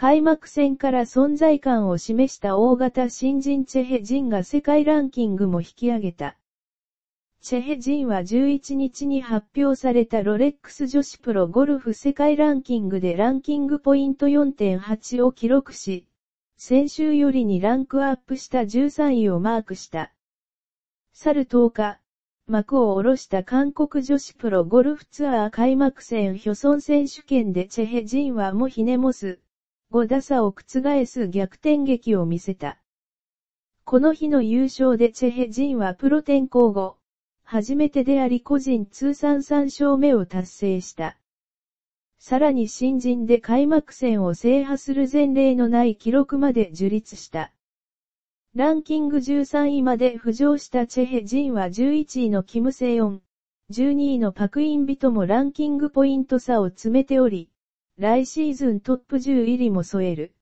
開幕戦から存在感を示した大型新人チェヘジンが世界ランキングも引き上げた。チェヘジンは11日に発表されたロレックス女子プロゴルフ世界ランキングでランキングポイント4.8を記録し、先週よりにランクアップした13位をマークした。去る10日、幕を下ろした韓国女子プロゴルフツアー開幕戦ヒョソン選手権でチェヘジンはもひねもす。5打差を覆す逆転劇を見せた。この日の優勝でチェヘジンはプロ転向後、初めてであり個人通算3勝目を達成した。さらに新人で開幕戦を制覇する前例のない記録まで樹立した。ランキング13位まで浮上したチェヘジンは11位のキムセヨン、12位のパクインビともランキングポイント差を詰めており、来シーズントップ10入りも添える。